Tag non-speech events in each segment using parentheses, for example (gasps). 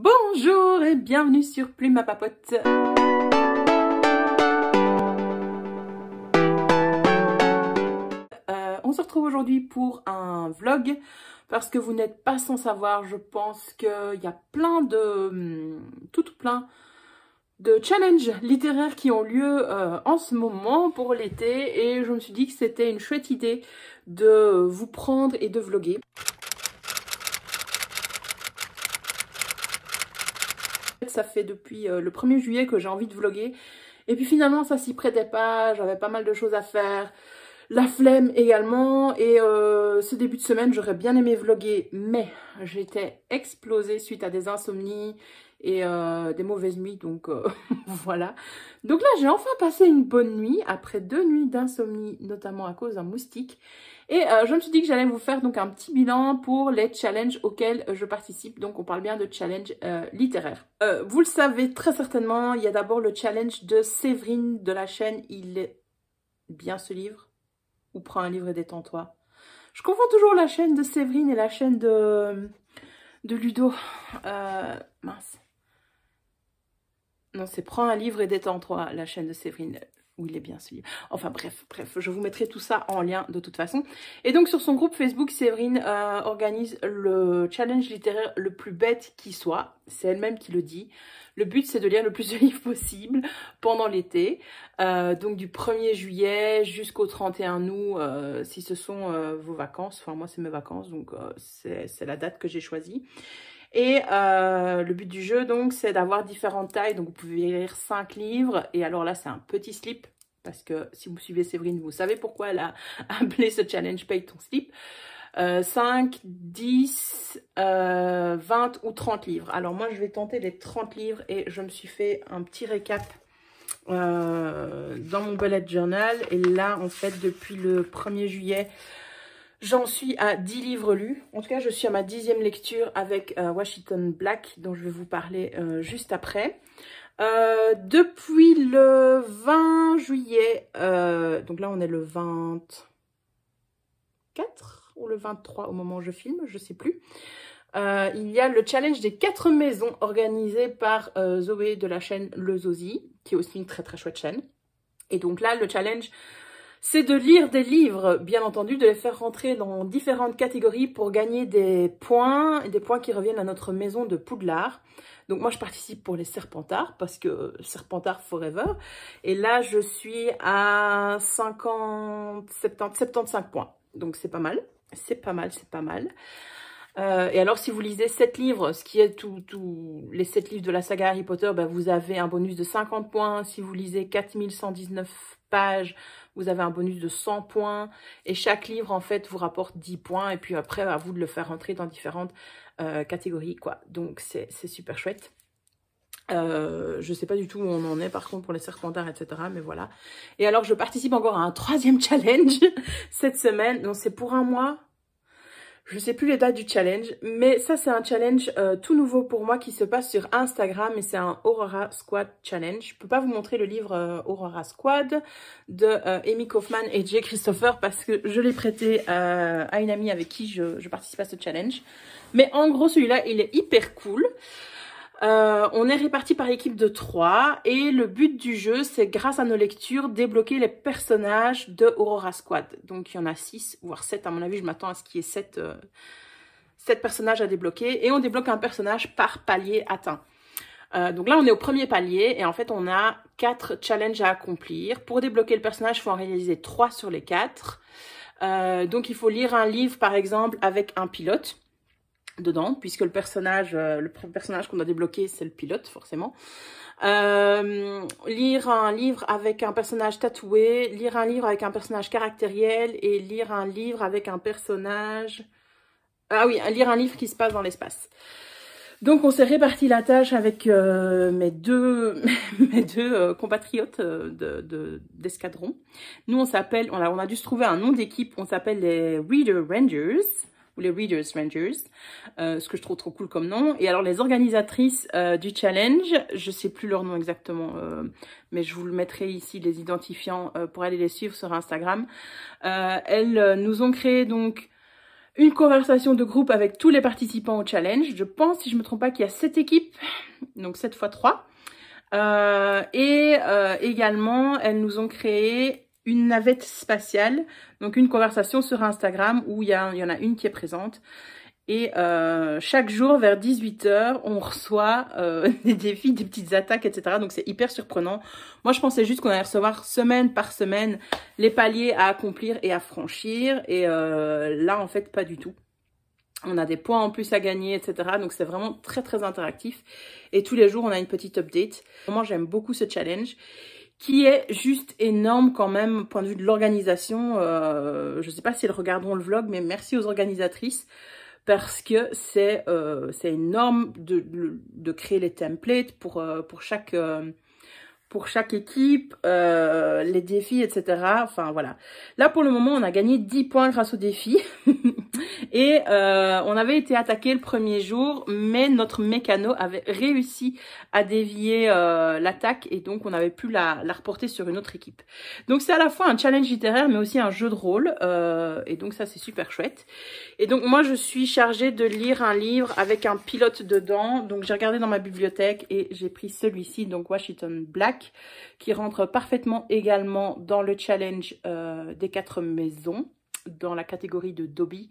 Bonjour et bienvenue sur Plume à Papote. Euh, on se retrouve aujourd'hui pour un vlog parce que vous n'êtes pas sans savoir, je pense qu'il y a plein de... Hmm, tout plein de challenges littéraires qui ont lieu euh, en ce moment pour l'été et je me suis dit que c'était une chouette idée de vous prendre et de vloguer. Ça fait depuis euh, le 1er juillet que j'ai envie de vlogger. Et puis finalement, ça s'y prêtait pas, j'avais pas mal de choses à faire. La flemme également, et euh, ce début de semaine, j'aurais bien aimé vlogger, mais j'étais explosée suite à des insomnies et euh, des mauvaises nuits, donc (laughs) voilà. Donc là, j'ai enfin passé une bonne nuit, après deux nuits d'insomnie, notamment à cause d'un moustique. Et euh, je me suis dit que j'allais vous faire donc un petit bilan pour les challenges auxquels je participe. Donc on parle bien de challenge littéraires. Euh, littéraire. Euh, vous le savez très certainement, il y a d'abord le challenge de Séverine de la chaîne Il est bien ce livre ou prends un livre et détends-toi. Je confonds toujours la chaîne de Séverine et la chaîne de, de Ludo. mince. Non, c'est prends un livre et détends-toi, la chaîne de Séverine où il est bien ce livre. Enfin bref, bref, je vous mettrai tout ça en lien de toute façon. Et donc sur son groupe Facebook, Séverine euh, organise le challenge littéraire le plus bête qui soit. C'est elle-même qui le dit. Le but, c'est de lire le plus de (laughs) livres possible pendant l'été. Euh, donc du 1er juillet jusqu'au 31 août, euh, si ce sont vos vacances. Enfin, moi, c'est mes vacances, donc c'est la date que j'ai choisie. Et euh, le but du jeu, donc, c'est d'avoir différentes tailles. Donc, vous pouvez lire 5 livres. Et alors là, c'est un petit slip. Parce que si vous suivez Séverine, vous savez pourquoi elle a (laughs) appelé ce challenge Paye ton slip. 5, 10, 20 ou 30 livres. Alors moi, je vais tenter les 30 livres et je me suis fait un petit récap euh, dans mon bullet journal. Et là, en fait, depuis le 1er juillet, J'en suis à 10 livres lus. En tout cas, je suis à ma dixième lecture avec euh, Washington Black, dont je vais vous parler euh, juste après. Euh, depuis le 20 juillet, donc là on est le 24 ou le 23 au moment où je filme, je ne sais plus. il y a le challenge des quatre maisons organisé par Zoé de la chaîne Le Zosie, qui est aussi une très très chouette chaîne. Et donc là, le challenge c'est de lire des livres, bien entendu, de les faire rentrer dans différentes catégories pour gagner des points, des points qui reviennent à notre maison de Poudlard. Donc moi, je participe pour les Serpentards, parce que Serpentard Forever. Et là, je suis à 50, 75 points. Donc c'est pas mal, c'est pas mal, c'est pas mal. Euh, et alors, si vous lisez 7 livres, ce qui est tous les 7 livres de la saga Harry Potter, ben, vous avez un bonus de 50 points. Si vous lisez 4119 page vous avez un bonus de 100 points et chaque livre en fait vous rapporte 10 points et puis après à vous de le faire rentrer dans différentes euh, catégories quoi. Donc c'est super chouette. Euh, je sais pas du tout où on en est par contre pour les serpentards etc mais voilà et alors je participe encore à un troisième (laughs) challenge cette semaine donc c'est pour un mois je sais plus les dates du challenge, mais ça c'est un challenge euh, tout nouveau pour moi qui se passe sur Instagram et c'est un Aurora Squad Challenge. Je peux pas vous montrer le livre euh, Aurora Squad de euh, Amy Kaufman et Jay Christopher parce que je l'ai prêté à une amie avec qui je, je participe à ce challenge. Mais en gros celui-là il est hyper cool. Euh, on est répartis par équipe de 3 et le but du jeu, c'est grâce à nos lectures, débloquer les personnages de Aurora Squad. Donc il y en a six, voire 7, à mon avis, je m'attends à ce qu'il y ait 7, euh, personnages à débloquer. Et on débloque un personnage par palier atteint. Euh, donc là, on est au premier palier et en fait, on a quatre challenges à accomplir. Pour débloquer le personnage, il faut en réaliser 3 sur les 4. donc il faut lire un livre, par exemple, avec un pilote dedans, puisque le personnage, euh, le personnage qu'on a débloqué, c'est le pilote, forcément. Euh, lire un livre avec un personnage tatoué, lire un livre avec un personnage caractériel et lire un livre avec un personnage... Ah oui, lire un livre qui se passe dans l'espace. Donc on s'est réparti la tâche avec euh, mes deux, (laughs) mes deux compatriotes d'escadron. De, d'escadron Nous on s'appelle, on a, on a dû se trouver un nom d'équipe, on s'appelle les Reader Rangers ou les Readers Rangers, euh, ce que je trouve trop cool comme nom. Et alors les organisatrices euh, du challenge, je sais plus leur nom exactement, euh, mais je vous le mettrai ici les identifiants pour aller les suivre sur Instagram. elles nous ont créé donc une conversation de groupe avec tous les participants au challenge. Je pense, si je me trompe pas, qu'il y a 7 équipes, donc 7 fois 3. et également, elles nous ont créé une navette spatiale, donc une conversation sur Instagram où il y, en a une qui est présente. Et euh, chaque jour, vers 18h, on reçoit euh, (laughs) des défis, des petites attaques, etc. Donc, c'est hyper surprenant. Moi, je pensais juste qu'on allait recevoir semaine par semaine les paliers à accomplir et à franchir. Et euh, là, en fait, pas du tout. On a des points en plus à gagner, etc. Donc, c'est vraiment très, très interactif. Et tous les jours, on a une petite update. moi j'aime beaucoup ce challenge qui est juste énorme quand même, point de vue de l'organisation. Euh, je ne sais pas si elles regarderont le vlog, mais merci aux organisatrices parce que c'est euh, énorme de, de, créer les templates pour, euh, pour, chaque, euh, pour chaque équipe, les défis, etc. Enfin, voilà. Là, pour le moment, on a gagné 10 points grâce aux défis. (laughs) Et euh, on avait été attaqué le premier jour, mais notre mécano avait réussi à dévier euh, l'attaque et donc on avait pu la, la, reporter sur une autre équipe. Donc c'est à la fois un challenge littéraire, mais aussi un jeu de rôle. Euh, et donc ça, c'est super chouette. Et donc moi, je suis chargée de lire un livre avec un pilote dedans. Donc j'ai regardé dans ma bibliothèque et j'ai pris celui-ci, donc Washington Black, qui rentre parfaitement également dans le challenge des quatre maisons dans la catégorie de Dobby.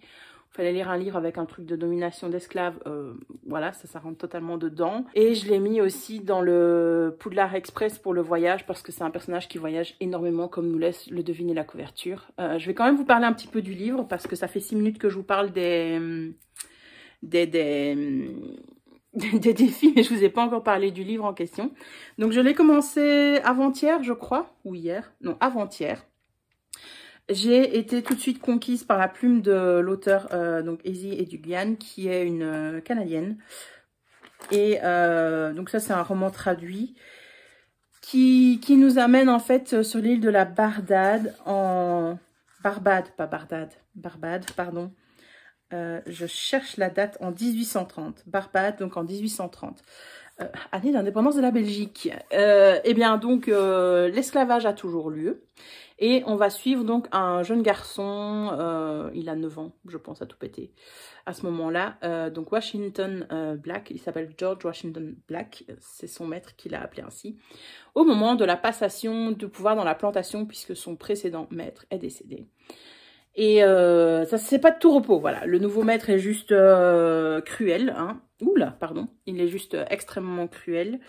Il fallait lire un livre avec un truc de domination d'esclaves. Euh, voilà, ça, ça rentre totalement dedans. Et je l'ai mis aussi dans le Poudlard Express pour le voyage parce que c'est un personnage qui voyage énormément comme nous laisse le deviner la couverture. Euh, je vais quand même vous parler un petit peu du livre parce que ça fait six minutes que je vous parle des... Hum, des... des hum, (laughs) des défis, mais je vous ai pas encore parlé du livre en question. Donc, je l'ai commencé avant-hier, je crois, ou hier, non, avant-hier. J'ai été tout de suite conquise par la plume de l'auteur, euh, donc Easy Edugian, qui est une euh, Canadienne. Et euh, donc ça, c'est un roman traduit qui, nous amène en fait sur l'île de la Bardade en... Barbade, pas Bardade, Barbade, pardon. je cherche la date en 1830. Barbade, donc en 1830. année d'indépendance de la Belgique. Eh bien, donc, l'esclavage a toujours lieu. Et on va suivre donc un jeune garçon, euh, il a 9 ans, je pense, à tout péter, à ce moment-là. Euh, donc Washington euh, Black, il s'appelle George Washington Black, c'est son maître qui l'a appelé ainsi, au moment de la passation du pouvoir dans la plantation, puisque son précédent maître est décédé. Et ça, c'est pas de tout repos, voilà. Le nouveau maître est juste cruel, hein. là, pardon. Il est juste extrêmement cruel.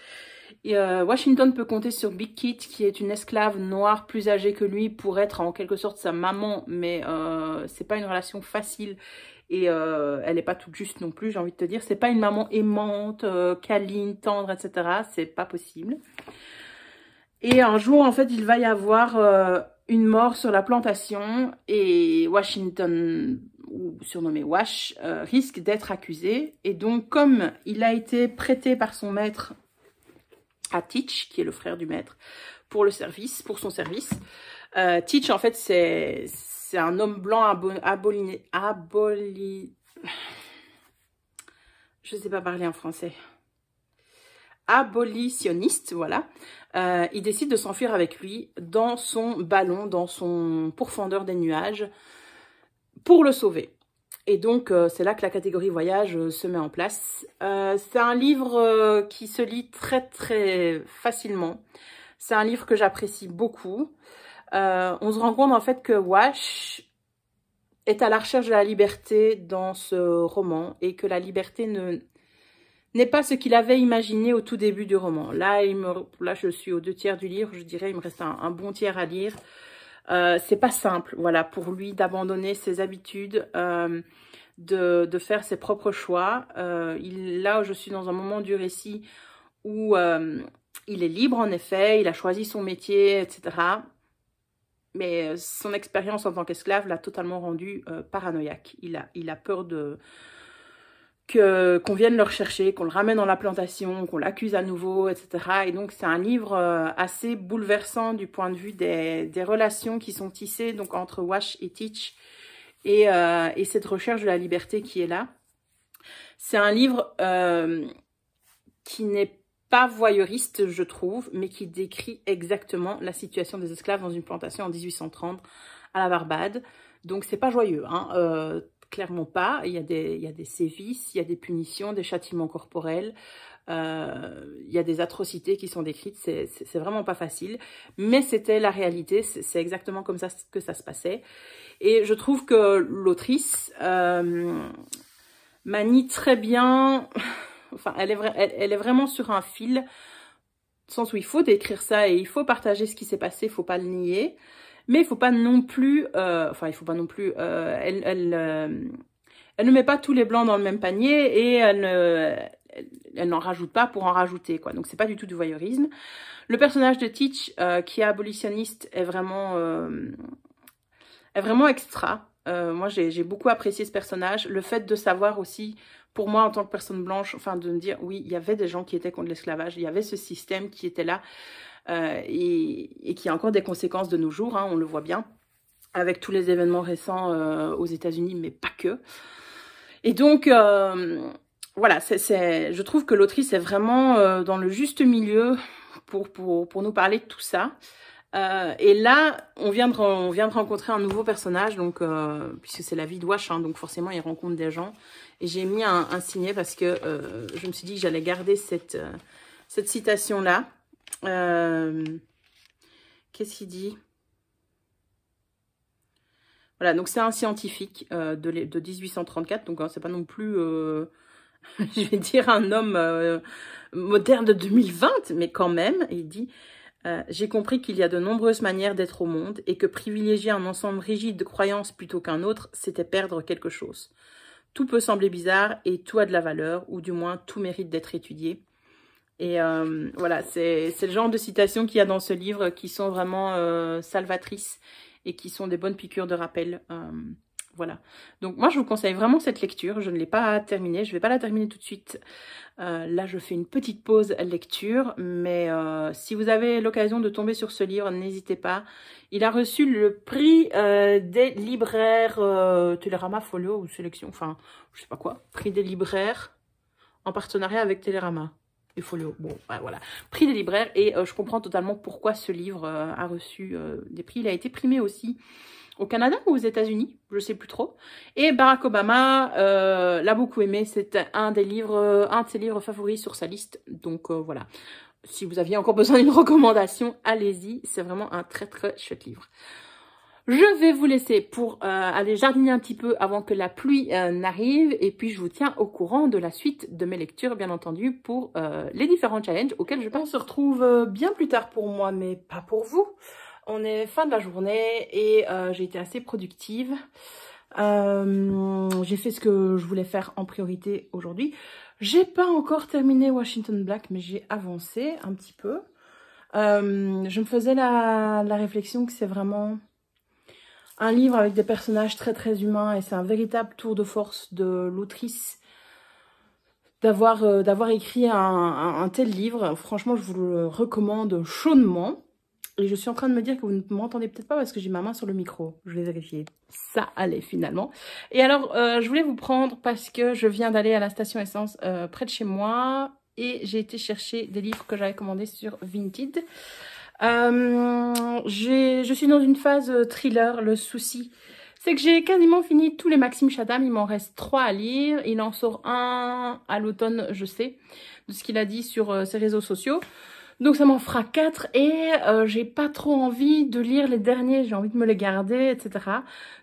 Euh, Washington peut compter sur Big Kit, qui est une esclave noire plus âgée que lui, pour être en quelque sorte sa maman, mais euh, c'est pas une relation facile. Et euh, elle n'est pas toute juste non plus, j'ai envie de te dire. C'est pas une maman aimante, câline, tendre, etc. C'est pas possible. Et un jour, en fait, il va y avoir une mort sur la plantation et Washington surnommé Wash, risque d'être accusé. Et donc, comme il a été prêté par son maître à Teach, qui est le frère du maître, pour le service, pour son service. Teach, en fait, c'est un homme blanc abo aboli... Je ne sais pas parler en français. Abolitionniste, voilà. Euh, il décide de s'enfuir avec lui dans son ballon, dans son pourfendeur des nuages, pour le sauver. Et donc, euh, c'est là que la catégorie voyage euh, se met en place. Euh, c'est un livre qui se lit très, très facilement. C'est un livre que j'apprécie beaucoup. on se rend compte en fait que Wash est à la recherche de la liberté dans ce roman et que la liberté n'est pas ce qu'il avait imaginé au tout début du roman. Là, je suis aux deux tiers du livre, je dirais, il me reste un bon tiers à lire. Euh, c'est pas simple, voilà, pour lui d'abandonner ses habitudes, euh, de, faire ses propres choix. Euh, il, là, je suis dans un moment du récit où il est libre, en effet, il a choisi son métier, etc. Mais son expérience en tant qu'esclave l'a totalement rendu paranoïaque. Il a, il a peur de, qu'on vienne le rechercher, qu'on le ramène dans la plantation, qu'on l'accuse à nouveau, etc. Et donc c'est un livre euh, assez bouleversant du point de vue des, des, relations qui sont tissées donc entre Wash et Teach et, euh, et cette recherche de la liberté qui est là. C'est un livre euh, qui n'est pas voyeuriste, je trouve, mais qui décrit exactement la situation des esclaves dans une plantation en 1830 à la Barbade. Donc c'est pas joyeux, hein. Euh, clairement pas. Il y, a des, il y a des sévices, il y a des punitions, des châtiments corporels, euh, il y a des atrocités qui sont décrites. C'est vraiment pas facile, mais c'était la réalité. C'est exactement comme ça que ça se passait. Et je trouve que l'autrice euh, manie très bien. (laughs) enfin, elle est, est, vraiment sur un fil, sens où il faut décrire ça et il faut partager ce qui s'est passé. Il faut pas le nier. Mais il faut pas non plus, euh, enfin il faut pas non plus, euh, elle, elle, euh, elle, ne met pas tous les blancs dans le même panier et elle ne, elle, n'en rajoute pas pour en rajouter quoi. Donc c'est pas du tout du voyeurisme. Le personnage de Teach qui est abolitionniste est vraiment, est vraiment extra. Euh, moi, j'ai beaucoup apprécié ce personnage. Le fait de savoir aussi, pour moi, en tant que personne blanche, enfin, de me dire, oui, il y avait des gens qui étaient contre l'esclavage, il y avait ce système qui était là euh, et, qui a encore des conséquences de nos jours, hein, on le voit bien, avec tous les événements récents euh, aux États-Unis, mais pas que. Et donc, voilà, je trouve que l'autrice est vraiment dans le juste milieu pour, pour, nous parler de tout ça. Euh, et là, on vient, de, rencontrer un nouveau personnage, donc euh, puisque c'est la vie de Wash, hein, donc forcément il rencontre des gens. Et j'ai mis un, un, signet parce que euh, je me suis dit que j'allais garder cette, citation-là. Qu'est-ce qu'il dit Voilà, donc c'est un scientifique de, 1834, donc ce hein, c'est pas non plus... (laughs) je vais dire un homme moderne de 2020, mais quand même, il dit euh, j'ai compris qu'il y a de nombreuses manières d'être au monde et que privilégier un ensemble rigide de croyances plutôt qu'un autre, c'était perdre quelque chose. Tout peut sembler bizarre et tout a de la valeur, ou du moins tout mérite d'être étudié. Et euh, voilà, c'est le genre de citations qu'il y a dans ce livre qui sont vraiment euh, salvatrices et qui sont des bonnes piqûres de rappel. Voilà. Donc moi, je vous conseille vraiment cette lecture. Je ne l'ai pas terminée. Je ne vais pas la terminer tout de suite. Euh, là, je fais une petite pause lecture. Mais euh, si vous avez l'occasion de tomber sur ce livre, n'hésitez pas. Il a reçu le prix euh, des libraires Telerama Folio ou Sélection. Enfin, je sais pas quoi. Prix des libraires en partenariat avec Telerama Et Folio. Bon, voilà. Prix des libraires. Et je comprends totalement pourquoi ce livre a reçu des prix. Il a été primé aussi au Canada ou aux États-Unis, je sais plus trop. Et Barack Obama euh, l'a beaucoup aimé, C'était un des livres, un de ses livres favoris sur sa liste. Donc euh, voilà. Si vous aviez encore (laughs) besoin d'une recommandation, allez-y, c'est vraiment un très très chouette livre. Je vais vous laisser pour euh, aller jardiner un petit peu avant que la pluie n'arrive et puis je vous tiens au courant de la suite de mes lectures bien entendu pour les différents challenges auxquels je pense. se retrouve bien plus tard pour moi mais pas pour vous on est fin de la journée et euh, j'ai été assez productive. Euh, j'ai fait ce que je voulais faire en priorité aujourd'hui. J'ai pas encore terminé Washington Black, mais j'ai avancé un petit peu. Euh, je me faisais la, réflexion que c'est vraiment un livre avec des personnages très très humains et c'est un véritable tour de force de l'autrice d'avoir écrit un, tel livre. Franchement, je vous le recommande chaudement. Et je suis en train de me dire que vous ne m'entendez peut-être pas parce que j'ai ma main sur le micro. Je vais vérifier. Ça allait finalement. Et alors, euh, je voulais vous prendre parce que je viens d'aller à la station essence euh, près de chez moi. Et j'ai été chercher des livres que j'avais commandés sur Vinted. Euh, je suis dans une phase thriller, le souci. C'est que j'ai quasiment fini tous les Maxime Chadam. Il m'en reste trois à lire. Il en sort un à l'automne, je sais, de ce qu'il a dit sur ses réseaux sociaux. Donc ça m'en fera 4 et euh, j'ai pas trop envie de lire les derniers, j'ai envie de me les garder, etc.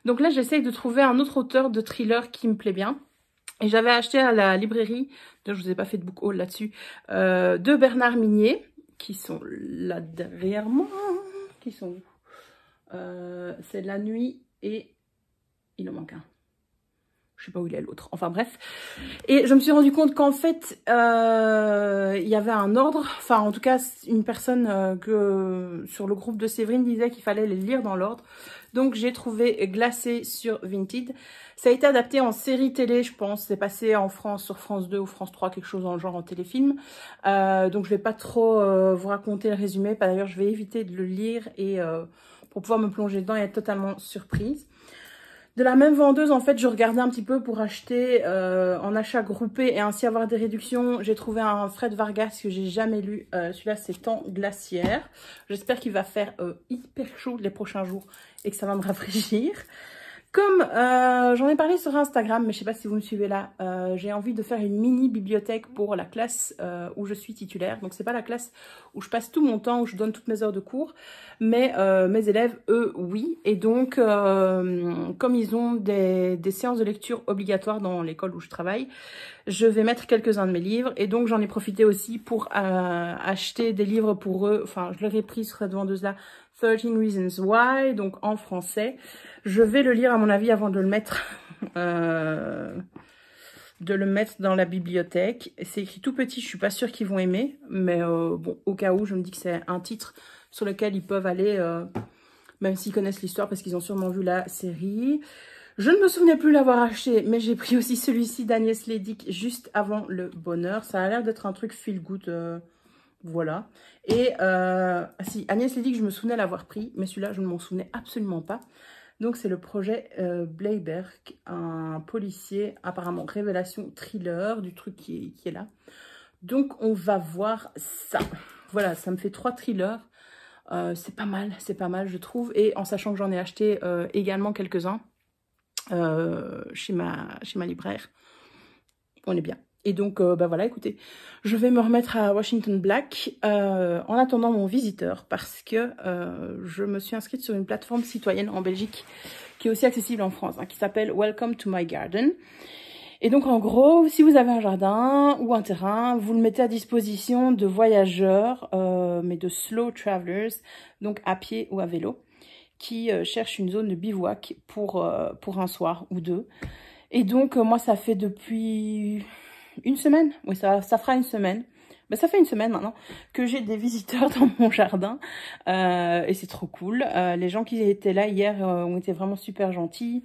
Donc là j'essaye de trouver un autre auteur de thriller qui me plaît bien. Et j'avais acheté à la librairie, je vous ai pas fait de book haul là-dessus, deux de Bernard Minier, qui sont là derrière moi, qui sont euh, C'est La Nuit et il en manque un je sais pas où il est l'autre, enfin bref. Et je me suis rendu compte qu'en fait, euh, il y avait un ordre, enfin en tout cas une personne euh, que sur le groupe de Séverine disait qu'il fallait les lire dans l'ordre. Donc j'ai trouvé Glacé sur Vinted. Ça a été adapté en série télé, je pense. C'est passé en France, sur France 2 ou France 3, quelque chose dans le genre en téléfilm. Euh, donc je vais pas trop vous raconter le résumé. D'ailleurs, je vais éviter de le lire et pour pouvoir me plonger dedans et être totalement surprise. De la même vendeuse, en fait, je regardais un petit peu pour acheter euh, en achat groupé et ainsi avoir des réductions. J'ai trouvé un Fred Vargas que j'ai jamais lu. Euh, celui-là, c'est temps glaciaire. J'espère qu'il va faire euh, hyper chaud les prochains jours et que ça va me rafraîchir. Comme euh, j'en ai parlé sur Instagram, mais je ne sais pas si vous me suivez là, euh, j'ai envie de faire une mini bibliothèque pour la classe euh, où je suis titulaire. Donc c'est pas la classe où je passe tout mon temps, où je donne toutes mes heures de cours, mais mes élèves, eux, oui. Et donc, comme ils ont des, des, séances de lecture obligatoires dans l'école où je travaille, je vais mettre quelques-uns de mes livres. Et donc j'en ai profité aussi pour acheter des livres pour eux. Enfin, je leur ai pris sur cette vendeuse-là 13 Reasons Why, donc en français. Je vais le lire à mon avis avant de le mettre, (laughs) euh, de le mettre dans la bibliothèque. C'est écrit tout petit, je suis pas sûre qu'ils vont aimer, mais euh, bon, au cas où, je me dis que c'est un titre sur lequel ils peuvent aller, euh, même s'ils connaissent l'histoire, parce qu'ils ont sûrement vu la série. Je ne me souvenais plus l'avoir acheté, mais j'ai pris aussi celui-ci d'Agnès Lédic juste avant le bonheur. Ça a l'air d'être un truc feel good voilà. Et euh, si, Agnès dit que je me souvenais l'avoir pris, mais celui-là, je ne m'en souvenais absolument pas. Donc, c'est le projet euh, Blayberg, un policier, apparemment révélation thriller, du truc qui est, là. Donc, on va voir ça. Voilà, ça me fait trois thrillers. Euh, c'est pas mal, c'est pas mal, je trouve. Et en sachant que j'en ai acheté également quelques-uns chez ma libraire, on est bien. Et donc, ben voilà, écoutez, je vais me remettre à Washington Black euh, en attendant mon visiteur parce que euh, je me suis inscrite sur une plateforme citoyenne en Belgique qui est aussi accessible en France, hein, qui s'appelle Welcome to my garden. Et donc, en gros, si vous avez un jardin ou un terrain, vous le mettez à disposition de voyageurs, mais de slow travelers, donc à pied ou à vélo, qui cherchent une zone de bivouac pour, pour un soir ou deux. Et donc, moi, ça fait depuis une semaine, oui, ça, ça fera une semaine. Ben, ça fait une semaine maintenant que j'ai des visiteurs (laughs) dans mon jardin euh, et c'est trop cool. Euh, les gens qui étaient là hier euh, ont été vraiment super gentils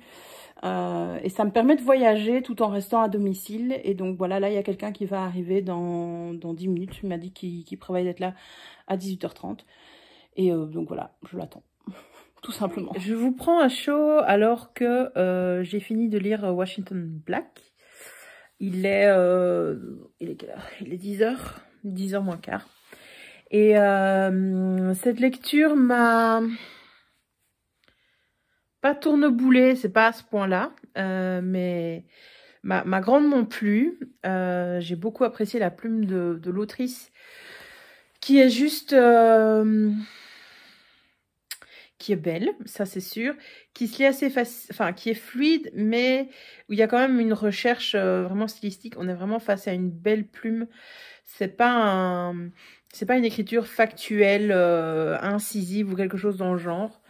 et ça me permet de voyager tout en restant à domicile. Et donc voilà, là il y a quelqu'un qui va arriver dans, dans 10 minutes. Il m'a dit qu'il prévoyait d'être là à 18h30 et donc voilà, je l'attends. (laughs) tout simplement. Je vous prends un chaud alors que j'ai fini de lire Washington Black il est, euh, il est Il est 10h, 10h moins quart. Et euh, cette lecture m'a pas tourneboulé, c'est pas à ce point-là, euh, mais m'a grandement plu. J'ai beaucoup apprécié la plume de l'autrice qui est juste qui est belle, ça c'est sûr, qui se lit assez facile, enfin qui est fluide, mais où il y a quand même une recherche euh, vraiment stylistique. On est vraiment face à une belle plume. C'est pas c'est pas une écriture factuelle, euh, incisive ou quelque chose dans le genre.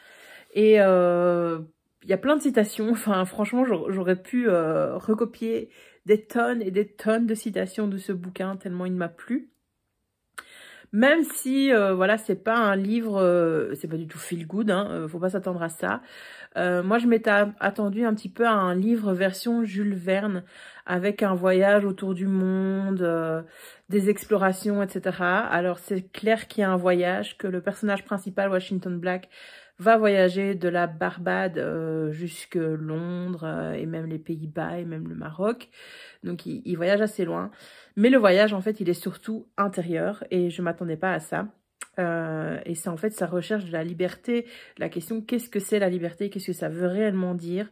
Et euh, il y a plein de citations. (laughs) Enfin, franchement, j'aurais pu recopier des tonnes et des tonnes de citations de ce bouquin tellement il m'a plu. Même si, euh, voilà, c'est pas un livre, euh, c'est pas du tout feel good, hein, euh, faut pas s'attendre à ça. Euh, moi, je m'étais attendue un petit peu à un livre version Jules Verne, avec un voyage autour du monde, euh, des explorations, etc. Alors, c'est clair qu'il y a un voyage, que le personnage principal, Washington Black, va voyager de la Barbade euh, jusque Londres et même les Pays-Bas et même le Maroc. Donc il voyage assez loin. Mais le voyage, en fait, il est surtout intérieur et je m'attendais pas à ça. Euh, et c'est en fait sa recherche de la liberté, la question qu'est-ce que c'est la liberté, qu'est-ce que ça veut réellement dire,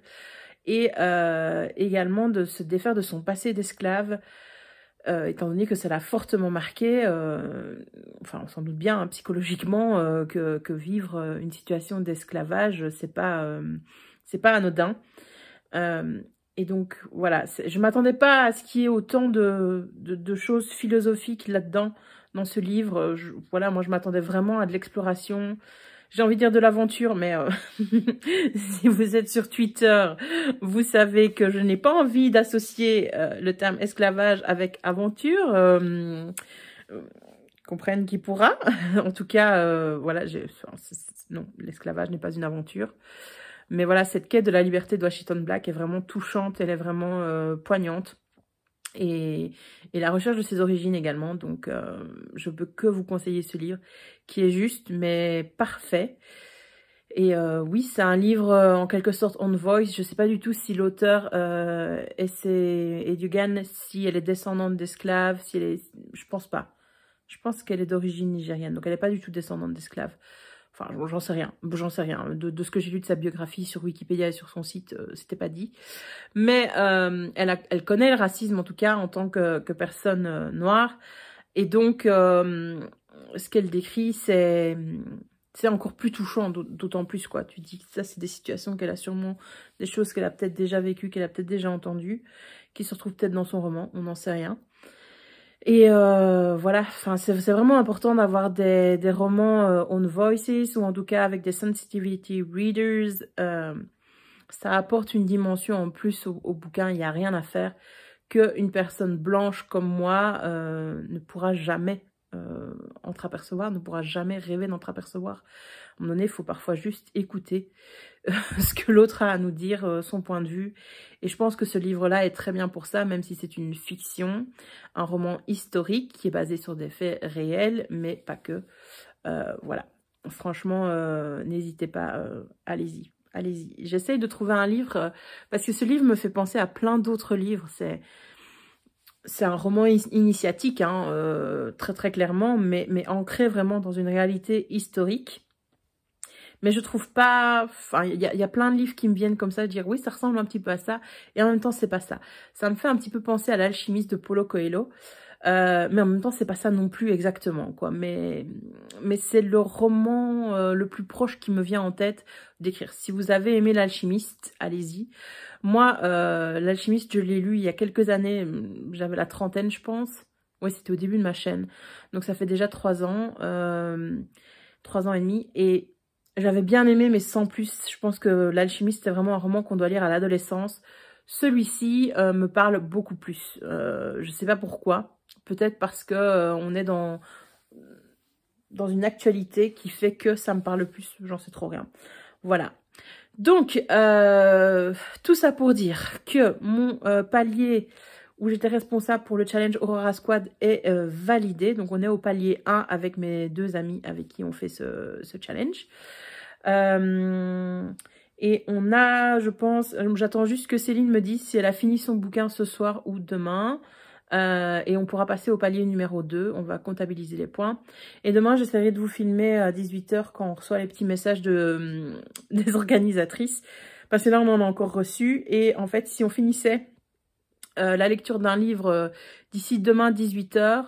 et euh, également de se défaire de son passé d'esclave, euh, étant donné que ça l'a fortement marqué, enfin on s'en doute bien hein, psychologiquement que, vivre une situation d'esclavage, c'est pas, c'est pas anodin. Et donc, voilà, je m'attendais pas à ce qu'il y ait autant de, choses philosophiques là-dedans, dans ce livre. voilà, moi, je m'attendais vraiment à de l'exploration. J'ai envie de dire de l'aventure, mais euh, (laughs) si vous êtes sur Twitter, vous savez que je n'ai pas envie d'associer euh, le terme esclavage avec aventure. Euh, comprenne qui pourra. (laughs) en tout cas, euh, voilà, non, l'esclavage n'est pas une aventure. Mais voilà, cette quête de la liberté de Washington Black est vraiment touchante, elle est vraiment euh, poignante. Et, la recherche de ses origines également. Donc, je euh, je peux que vous conseiller ce livre qui est juste, mais parfait. Et euh, oui, c'est un livre en quelque sorte on voice. Je ne sais pas du tout si l'auteur euh, est Dugan, si elle est descendante d'esclaves, si elle est... Je pense pas. Je pense qu'elle est d'origine nigérienne, donc elle n'est pas du tout descendante d'esclaves. Enfin, j'en sais rien, j'en sais rien. De, ce que j'ai lu de sa biographie sur Wikipédia et sur son site, euh, c'était pas dit. Mais euh, elle, a, elle connaît le racisme, en tout cas, en tant que, personne euh, noire. Et donc, ce qu'elle décrit, c'est c'est encore plus touchant, d'autant plus, quoi. Tu dis que ça, c'est des situations qu'elle a sûrement, des choses qu'elle a peut-être déjà vécues, qu'elle a peut-être déjà entendues, qui se retrouvent peut-être dans son roman, on n'en sait rien. Et euh, voilà, c'est vraiment important d'avoir des, des, romans euh, on voices ou en tout cas avec des sensitivity readers. Euh, ça apporte une dimension en plus au, au bouquin. Il n'y a rien à faire qu'une personne blanche comme moi ne pourra jamais entreapercevoir, ne pourra jamais rêver d'entreapercevoir. À un moment donné, il faut parfois juste écouter. (laughs) ce que l'autre a à nous dire, euh, son point de vue. Et je pense que ce livre-là est très bien pour ça, même si c'est une fiction, un roman historique qui est basé sur des faits réels, mais pas que. Euh, voilà. Franchement, euh, n'hésitez pas, allez-y. Allez-y. J'essaye de trouver un livre, parce que ce livre me fait penser à plein d'autres livres. C'est c'est un roman initiatique, hein, très très clairement, mais ancré vraiment dans une réalité historique. Mais je trouve pas... Enfin, il y, a, plein de livres qui me viennent comme ça, dire oui, ça ressemble un petit peu à ça. Et en même temps, c'est pas ça. Ça me fait un petit peu penser à l'alchimiste de Polo Coelho. Euh, mais en même temps, c'est pas ça non plus exactement, quoi. Mais, mais c'est le roman euh, le plus proche qui me vient en tête d'écrire. Si vous avez aimé l'alchimiste, allez-y. Moi, euh, l'alchimiste, je l'ai lu il y a quelques années. J'avais la trentaine, je pense. Oui, c'était au début de ma chaîne. Donc ça fait déjà trois ans, trois ans et demi. Et j'avais bien aimé, mais sans plus. Je pense que L'Alchimiste, c'est vraiment un roman qu'on doit lire à l'adolescence. Celui-ci euh, me parle beaucoup plus. Euh, je ne sais pas pourquoi. Peut-être parce qu'on euh, est dans, dans une actualité qui fait que ça me parle plus. J'en sais trop rien. Voilà. Donc, tout ça pour dire que mon palier où j'étais responsable pour le challenge Aurora Squad est validé. Donc on est au palier 1 avec mes deux amis avec qui on fait ce challenge. Euh, et on a, je pense, euh, j'attends juste que Céline me dise si elle a fini son bouquin ce soir ou demain. Euh, et on pourra passer au palier numéro 2, on va comptabiliser les points. Et demain, j'essaierai de vous filmer à 18h quand on reçoit les petits messages de, (laughs) des organisatrices. Parce que là, on en a encore reçu. Et en fait, si on finissait la lecture d'un livre d'ici demain 18h,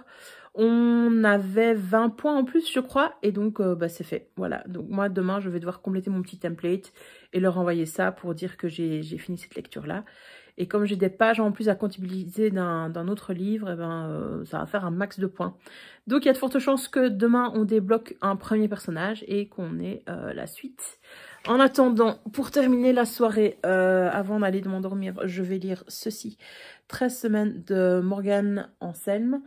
on avait 20 points en plus, je crois. Et donc, euh, bah, c'est fait. Voilà. Donc, moi, demain, je vais devoir compléter mon petit template et leur envoyer ça pour dire que j'ai fini cette lecture-là. Et comme j'ai des pages en plus à comptabiliser d'un autre livre, eh ben, euh, ça va faire un max de points. Donc, il y a de fortes chances que demain, on débloque un premier personnage et qu'on ait euh, la suite. En attendant, pour terminer la soirée, avant d'aller m'endormir, je vais lire ceci. 13 semaines de Morgane Anselme.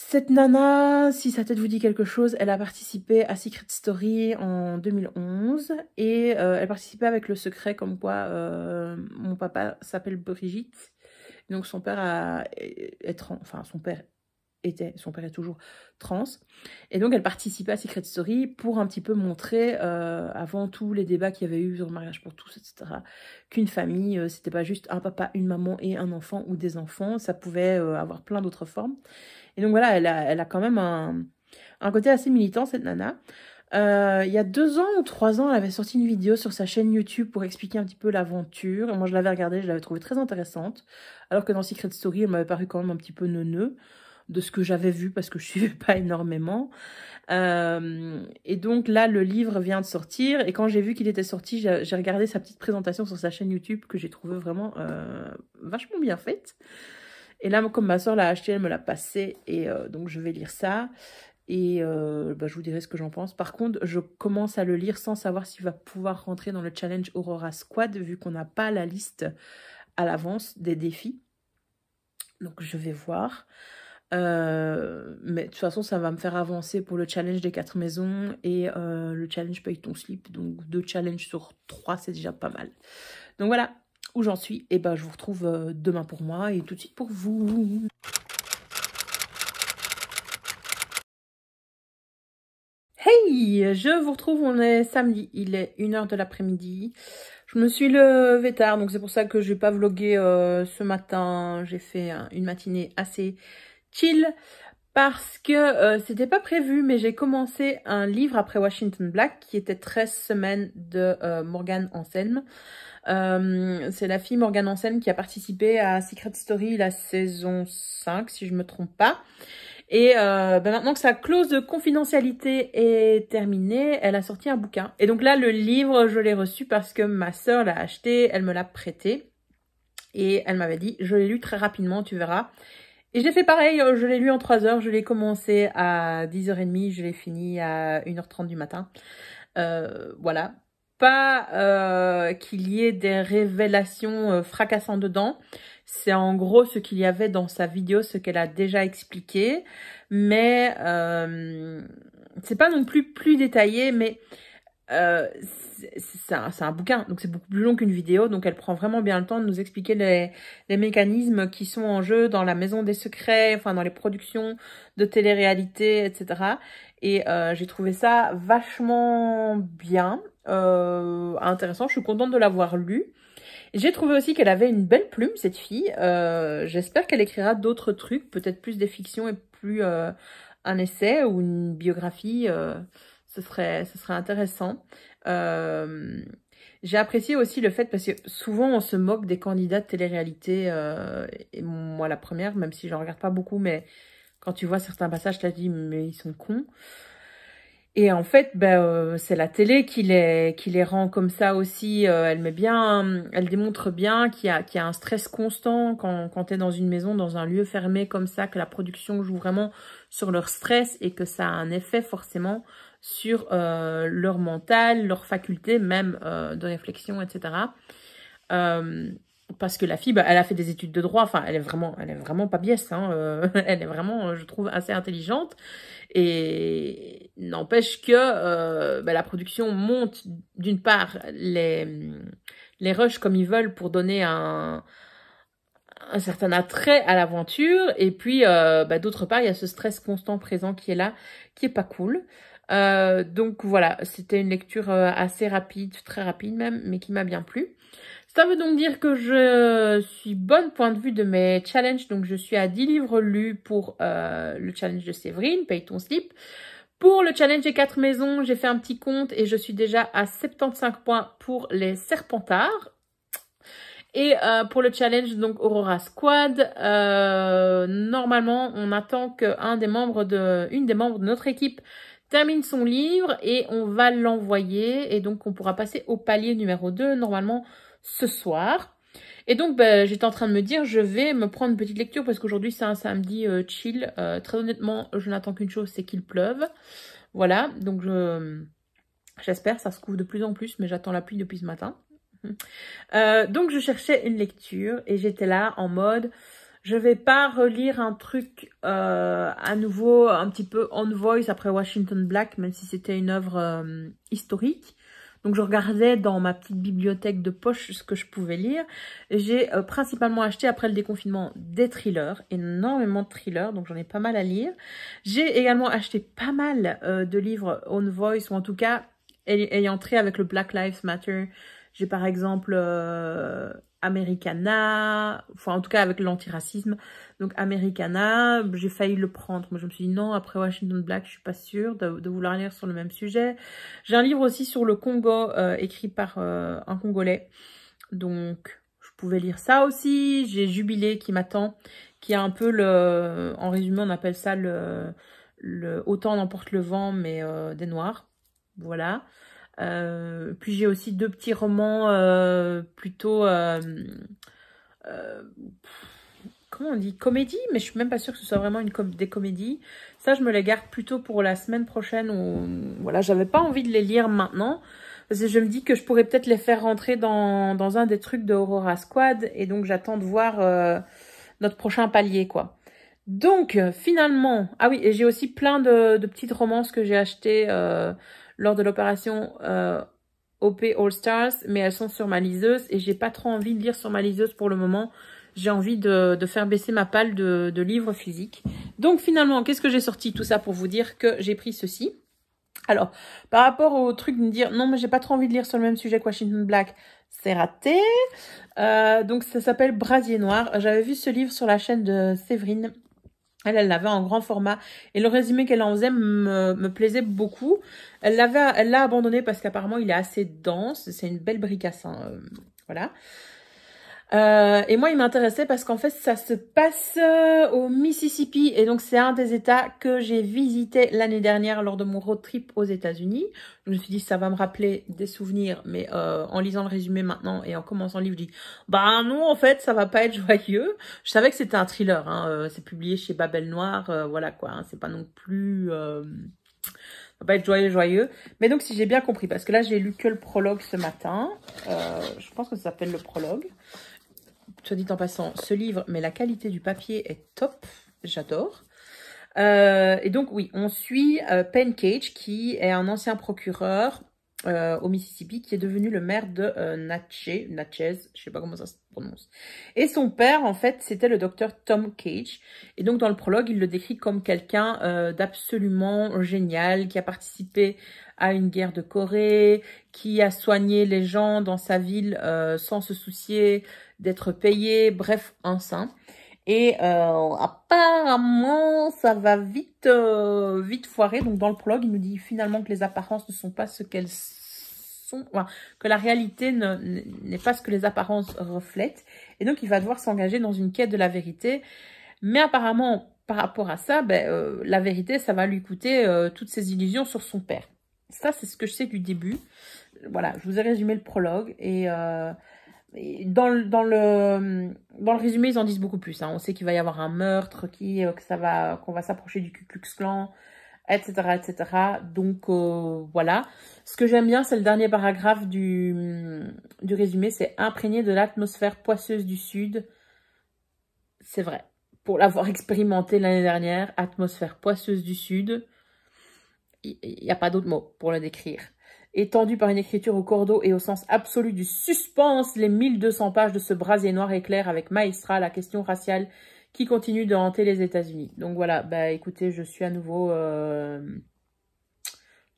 Cette nana, si sa tête vous dit quelque chose, elle a participé à Secret Story en 2011 et euh, elle participait avec le secret comme quoi euh, mon papa s'appelle Brigitte. Donc son père a, est enfin son père était, son père est toujours trans. Et donc elle participait à Secret Story pour un petit peu montrer, euh, avant tous les débats qu'il y avait eu sur le mariage pour tous, etc., qu'une famille, euh, c'était pas juste un papa, une maman et un enfant ou des enfants, ça pouvait euh, avoir plein d'autres formes. Et donc voilà, elle a, elle a quand même un, un côté assez militant, cette nana. il y a deux ans ou trois ans, elle avait sorti une vidéo sur sa chaîne YouTube pour expliquer un petit peu l'aventure. Moi, je l'avais regardée, je l'avais trouvée très intéressante. Alors que dans Secret Story, elle m'avait paru quand même un petit peu neuneux de ce que j'avais vu parce que je suivais (laughs) pas énormément. Euh, et donc là, le livre vient de sortir et quand j'ai vu qu'il était sorti, j'ai regardé sa petite présentation sur sa chaîne YouTube que j'ai trouvé vraiment euh, vachement bien faite. Et là, comme ma soeur l'a acheté, elle me l'a passé et euh, donc je vais lire ça. Et bah, je vous dirai ce que j'en pense. Par contre, je commence à le lire sans savoir s'il va pouvoir rentrer dans le challenge Aurora Squad, vu qu'on n'a pas la liste à l'avance des défis. Donc je vais voir. Euh, mais de toute façon, ça va me faire avancer pour le challenge des quatre maisons et euh, le challenge paye ton slip. Donc deux challenges sur trois, c'est déjà pas mal. Donc voilà où j'en suis. Et ben je vous retrouve euh, demain pour moi et tout de suite pour vous. Hey, je vous retrouve, on est samedi, il est 1h de l'après-midi. Je me suis levée tard, donc c'est pour ça que je n'ai pas vlogué ce matin. J'ai fait une matinée assez chill parce que euh, c'était pas prévu, mais j'ai commencé un livre après Washington Black qui était 13 semaines de euh, Morgan Morgane Anselme. Euh, c'est la fille Morgane Anselme qui a participé à Secret Story la saison 5, si je me trompe pas. Et ben maintenant que sa clause de confidentialité est terminée, elle a sorti un bouquin. Et donc là, le livre, je l'ai reçu parce que ma sœur l'a acheté, elle me l'a prêté. Et elle m'avait dit, je l'ai lu très rapidement, tu verras. Et j'ai fait pareil, euh, je l'ai lu en 3 heures, je l'ai commencé à 10h30, je l'ai fini à 1h30 du matin. Euh, voilà. Pas euh, qu'il y ait des révélations fracassantes dedans. C'est en gros ce qu'il y avait dans sa vidéo, ce qu'elle a déjà expliqué. Mais c'est pas non plus plus détaillé, mais euh, c'est un, bouquin, donc c'est beaucoup plus long qu'une vidéo, donc elle prend vraiment bien le temps de nous expliquer les, les, mécanismes qui sont en jeu dans la maison des secrets, enfin dans les productions de télé-réalité, etc. Et euh, j'ai trouvé ça vachement bien, euh, intéressant, je suis contente de l'avoir lu. J'ai trouvé aussi qu'elle avait une belle plume, cette fille. Euh, j'espère qu'elle écrira d'autres trucs, peut-être plus des fictions et plus euh, un essai ou une biographie ce serait, ce serait intéressant. Euh, j'ai apprécié aussi le fait, parce que souvent on se moque des candidats de télé-réalité, euh, moi la première, même si je n'en regarde pas beaucoup, mais quand tu vois certains passages, tu te dit, mais ils sont cons. Et en fait, ben, euh, c'est la télé qui les, qui les rend comme ça aussi. elle met bien, elle démontre bien qu'il y, a, y a un stress constant quand, quand tu es dans une maison, dans un lieu fermé comme ça, que la production joue vraiment sur leur stress et que ça a un effet forcément sur euh, leur mental, leur faculté même euh, de réflexion, etc. Euh, parce que la fille, bah, elle a fait des études de droit, enfin, elle est vraiment, elle est vraiment pas biaise, hein, (laughs) elle est vraiment, je trouve, assez intelligente. Et n'empêche que bah, la production monte, d'une part, les, les rushs comme ils veulent pour donner un, certain attrait à l'aventure et puis bah, d'autre part il y a ce stress constant présent qui est là qui est pas cool euh, donc voilà, c'était une lecture euh, assez rapide, très rapide même, mais qui m'a bien plu. Ça veut donc dire que je suis bonne point de vue de mes challenges. Donc je suis à 10 livres lus pour euh, le challenge de Séverine, Paye ton slip. Pour le challenge des 4 maisons, j'ai fait un petit compte et je suis déjà à 75 points pour les Serpentards. Et pour le challenge, donc Aurora Squad, normalement, on attend qu'une une des membres de notre équipe termine son livre et on va l'envoyer. Et donc, on pourra passer au palier numéro 2, normalement, ce soir. Et donc, bah, j'étais en train de me dire, je vais me prendre une petite lecture parce qu'aujourd'hui, c'est un samedi euh, chill. Euh, très honnêtement, je n'attends qu'une chose, c'est qu'il pleuve. Voilà, donc je... J'espère, ça se couvre de plus en plus, mais j'attends la pluie depuis ce matin. Euh, donc, je cherchais une lecture et j'étais là en mode je ne vais pas relire un truc euh, à nouveau un petit peu on voice après Washington Black, même si c'était une œuvre euh, historique. Donc je regardais dans ma petite bibliothèque de poche ce que je pouvais lire. J'ai euh, principalement acheté après le déconfinement des thrillers, énormément de thrillers, donc j'en ai pas mal à lire. J'ai également acheté pas mal de livres on voice, ou en tout cas ayant trait avec le Black Lives Matter. J'ai par exemple Americana, enfin en tout cas avec l'antiracisme. Donc Americana, j'ai failli le prendre, mais je me suis dit non, après Washington Black, je suis pas sûre de, vouloir lire sur le même sujet. J'ai un livre aussi sur le Congo, euh, écrit par euh, un Congolais. Donc je pouvais lire ça aussi. J'ai Jubilé qui m'attend, qui a un peu le... En résumé, on appelle ça le... autant n'emporte le vent, mais euh, des noirs. Voilà. Euh, puis j'ai aussi deux petits romans euh, plutôt... Euh, euh, comment on dit Comédie Mais je suis même pas sûre que ce soit vraiment une com des comédies. Ça, je me les garde plutôt pour la semaine prochaine. Où, voilà, j'avais pas envie de les lire maintenant. Parce que je me dis que je pourrais peut-être les faire rentrer dans, dans, un des trucs de Aurora Squad. Et donc, j'attends de voir notre prochain palier, quoi. Donc, finalement, ah oui, et j'ai aussi plein de, de, petites romances que j'ai achetées euh, lors de l'opération euh, OP All Stars, mais elles sont sur ma liseuse et j'ai pas trop envie de lire sur ma liseuse pour le moment. J'ai envie de, de, faire baisser ma palle de, de livres physiques. Donc finalement, qu'est-ce que j'ai sorti Tout ça pour vous dire que j'ai pris ceci. Alors, par rapport au truc de me dire, non, mais j'ai pas trop envie de lire sur le même sujet que Washington Black, c'est raté. Euh, donc, ça s'appelle Brasier Noir. J'avais vu ce livre sur la chaîne de Séverine elle, elle l'avait en grand format. Et le résumé qu'elle en faisait me, plaisait beaucoup. Elle l'avait, elle l'a abandonné parce qu'apparemment, il est assez dense. C'est une belle bricasse. Hein, euh, voilà. Euh, et moi, il m'intéressait parce qu'en fait, ça se passe euh, au Mississippi. Et donc, c'est un des États que j'ai visité l'année dernière lors de mon road trip aux États-Unis. Je me suis dit, ça va me rappeler des souvenirs. Mais euh, en lisant le résumé maintenant et en commençant le livre, je dis, bah non, en fait, ça va pas être (laughs) joyeux. Je savais que c'était un thriller. Hein, euh, c'est publié chez Babel Noir. Euh, voilà quoi. Hein. c'est pas non plus... Ça va pas être joyeux, joyeux. Mais donc, si j'ai bien compris, parce que là, j'ai lu que le prologue ce matin. je pense que ça s'appelle le prologue. Soit dit en passant, ce livre, mais la qualité du papier est top. J'adore. Euh, et donc, oui, on suit euh, Pen Penn Cage, qui est un ancien procureur euh, au Mississippi, qui est devenu le maire de Natchez, Natchez, je sais pas comment ça se prononce. Et son père, en fait, c'était le docteur Tom Cage. Et donc, dans le prologue, il le décrit comme quelqu'un d'absolument génial, qui a participé à une guerre de Corée, qui a soigné les gens dans sa ville sans se soucier d'être payé, bref, sein. Et euh, apparemment, ça va vite, euh, vite foirer. Donc, dans le prologue, il nous dit finalement que les apparences ne sont pas ce qu'elles sont, que la réalité n'est pas ce que les apparences reflètent. Et donc, il va devoir s'engager dans une quête de la vérité. Mais apparemment, par rapport à ça, ben, euh, la vérité, ça va lui coûter toutes ses illusions sur son père. Ça, c'est ce que je sais du début. Voilà, je vous ai résumé le prologue. Et dans le, dans le, dans le résumé, ils en disent beaucoup plus. Hein. On sait qu'il va y avoir un meurtre, qui, euh, que ça va, qu'on va s'approcher du Ku Klux Klan, etc., etc. Donc euh, voilà. Ce que j'aime bien, c'est le dernier paragraphe du, du résumé, c'est imprégné de l'atmosphère poisseuse du Sud. C'est vrai. Pour l'avoir (laughs) expérimenté l'année dernière, atmosphère poisseuse du Sud, il n'y a pas d'autre mot pour le décrire étendu par une écriture au cordeau et au sens absolu du suspense, les 1200 pages de ce brasier noir et clair avec Maestra, la question raciale qui continue de hanter les États-Unis. Donc voilà, bah écoutez, je suis à nouveau euh,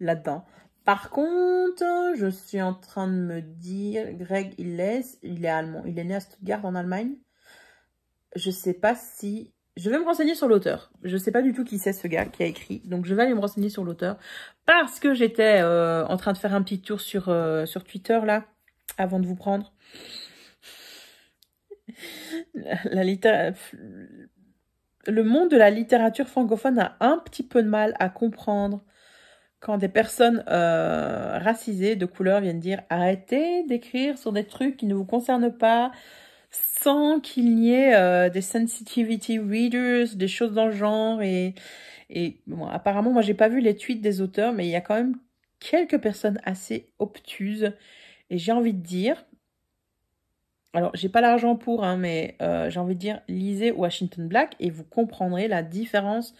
là-dedans. Par contre, je suis en train de me dire, Greg, il est, il est allemand, il est né à Stuttgart en Allemagne. Je sais pas si je vais me renseigner sur l'auteur. Je ne sais pas du tout qui c'est ce gars qui a écrit, donc je vais aller me renseigner sur l'auteur parce que j'étais euh, en train de faire un petit tour sur, euh, sur Twitter là, avant de vous prendre. (laughs) La, Le monde de la littérature francophone a un petit peu de mal à comprendre quand des personnes euh, racisées de couleur viennent dire arrêtez d'écrire sur des trucs qui ne vous concernent pas, sans qu'il y ait euh, des sensitivity readers, des choses dans le genre. Et, et bon, apparemment, moi, j'ai pas vu les tweets des auteurs, mais il y a quand même quelques personnes assez obtuses. Et j'ai envie de dire, alors j'ai pas l'argent pour, hein, mais euh, j'ai envie de dire, lisez Washington Black et vous comprendrez la différence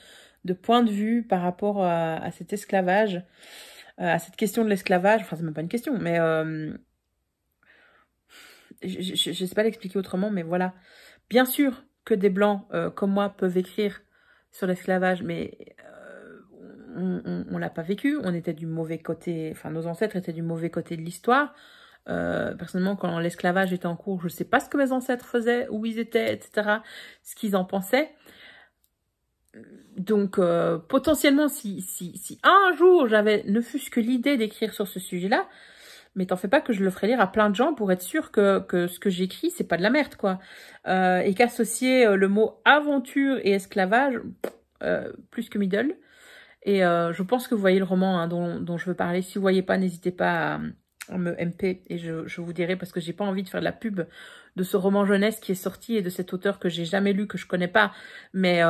de point de vue par rapport à, à cet esclavage, euh, à cette question de l'esclavage. Enfin, c'est même pas une question, mais euh, je ne sais pas l'expliquer autrement, mais voilà. Bien sûr que des blancs euh, comme moi peuvent écrire sur l'esclavage, mais euh, on ne l'a pas vécu. On était du mauvais côté, enfin nos ancêtres étaient du mauvais côté de l'histoire. Euh, personnellement, quand l'esclavage était en cours, je ne sais pas ce que mes ancêtres faisaient, où ils étaient, etc., ce qu'ils en pensaient. Donc, potentiellement, si un jour j'avais ne fût-ce que l'idée d'écrire sur ce sujet-là, mais t'en fais pas que je le ferai lire à plein de gens pour être sûr que, que ce que j'écris, c'est pas de la merde, quoi. Euh, et qu'associer euh, le mot aventure et esclavage, euh, plus que middle. Et je pense que vous voyez le roman hein, dont, dont, je veux parler. Si vous voyez pas, n'hésitez pas à, me MP et je, je vous dirai parce que j'ai pas envie de faire de la pub de ce roman jeunesse qui est sorti et de cet auteur que j'ai jamais lu, que je connais pas. Mais